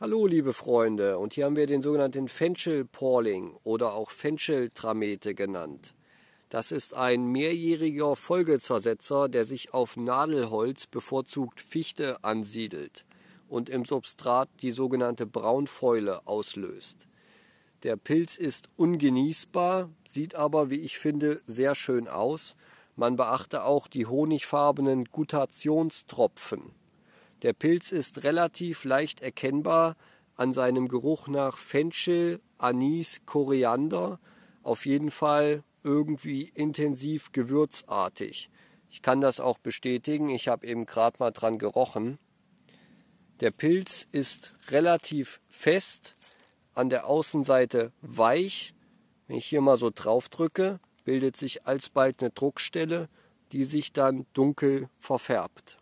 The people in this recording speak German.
Hallo, liebe Freunde, und hier haben wir den sogenannten Fenchel-Porling oder auch Fenchel-Tramete genannt. Das ist ein mehrjähriger Folgezersetzer, der sich auf Nadelholz, bevorzugt Fichte, ansiedelt und im Substrat die sogenannte Braunfäule auslöst. Der Pilz ist ungenießbar, sieht aber, wie ich finde, sehr schön aus. Man beachte auch die honigfarbenen Gutationstropfen. Der Pilz ist relativ leicht erkennbar an seinem Geruch nach Fenchel, Anis, Koriander. Auf jeden Fall irgendwie intensiv gewürzartig. Ich kann das auch bestätigen. Ich habe eben gerade mal dran gerochen. Der Pilz ist relativ fest, an der Außenseite weich. Wenn ich hier mal so drauf drücke, bildet sich alsbald eine Druckstelle, die sich dann dunkel verfärbt.